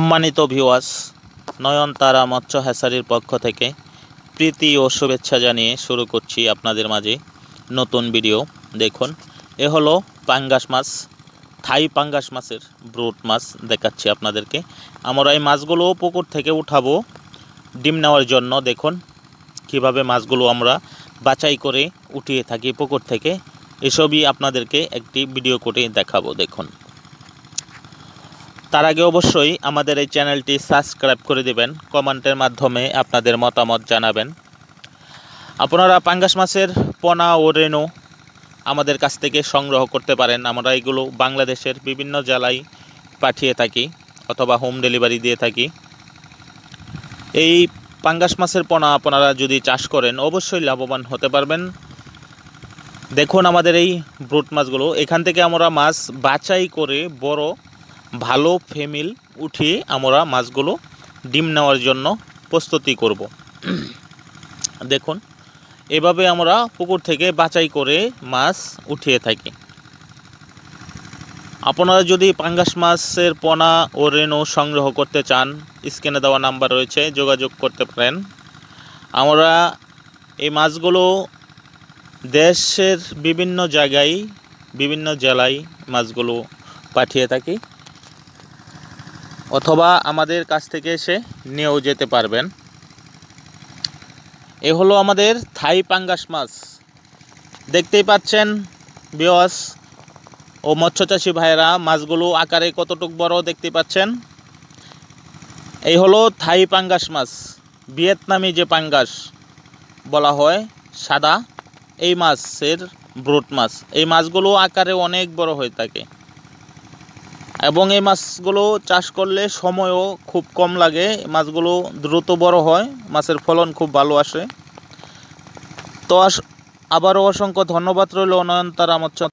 সম্মানিত ভিওয়াস নয়নতারা মৎস্য হ্যাসারির পক্ষ থেকে প্রীতি ও শুভেচ্ছা জানিয়ে শুরু করছি আপনাদের মাঝে নতুন ভিডিও দেখুন এ হলো পাঙ্গাস মাছ থাই পাঙ্গাস মাছের ব্রুট মাছ দেখাচ্ছি আপনাদেরকে আমরা এই মাছগুলো পুকুর থেকে উঠাবো ডিম নেওয়ার জন্য দেখুন কিভাবে মাছগুলো আমরা বাছাই করে উঠিয়ে থাকি পুকুর থেকে এসবই আপনাদেরকে একটি ভিডিও করে দেখাবো দেখুন তার আগে অবশ্যই আমাদের এই চ্যানেলটি সাবস্ক্রাইব করে দিবেন কমেন্টের মাধ্যমে আপনাদের মতামত জানাবেন আপনারা পাঙ্গাস মাছের পোনা ও রেনু আমাদের কাছ থেকে সংগ্রহ করতে পারেন আমরা এগুলো বাংলাদেশের বিভিন্ন জেলায় পাঠিয়ে থাকি অথবা হোম ডেলিভারি দিয়ে থাকি এই পাঙ্গাস মাছের পোনা আপনারা যদি চাষ করেন অবশ্যই লাভবান হতে পারবেন দেখুন আমাদের এই ব্রুট মাছগুলো এখান থেকে আমরা মাছ বাছাই করে বড় ভালো ফেমিল উঠিয়ে আমরা মাছগুলো ডিম নেওয়ার জন্য প্রস্তুতি করব দেখুন এভাবে আমরা পুকুর থেকে বাছাই করে মাছ উঠিয়ে থাকি আপনারা যদি পাঙ্গাস মাছের পোনা ও রেণু সংগ্রহ করতে চান স্ক্রিনে দেওয়া নাম্বার রয়েছে যোগাযোগ করতে পারেন আমরা এই মাছগুলো দেশের বিভিন্ন জায়গায় বিভিন্ন জেলায় মাছগুলো পাঠিয়ে থাকি অথবা আমাদের কাছ থেকে এসে নিয়েও যেতে পারবেন এ হলো আমাদের থাই পাঙ্গাস মাছ দেখতেই পাচ্ছেন বিয়স ও মৎস্যচাষী ভাইয়েরা মাছগুলো আকারে কতটুক বড় দেখতে পাচ্ছেন এই হলো থাই পাঙ্গাস মাছ ভিয়েতনামি যে পাঙ্গাস বলা হয় সাদা এই মাছের ব্রুট মাছ এই মাছগুলো আকারে অনেক বড় হয়ে থাকে এবং এই মাছগুলো চাষ করলে সময়ও খুব কম লাগে মাছগুলো দ্রুত বড় হয় মাছের ফলন খুব ভালো আসে তো আবারও অসংখ্য ধন্যবাদ রইল অনয়ন তারা আমার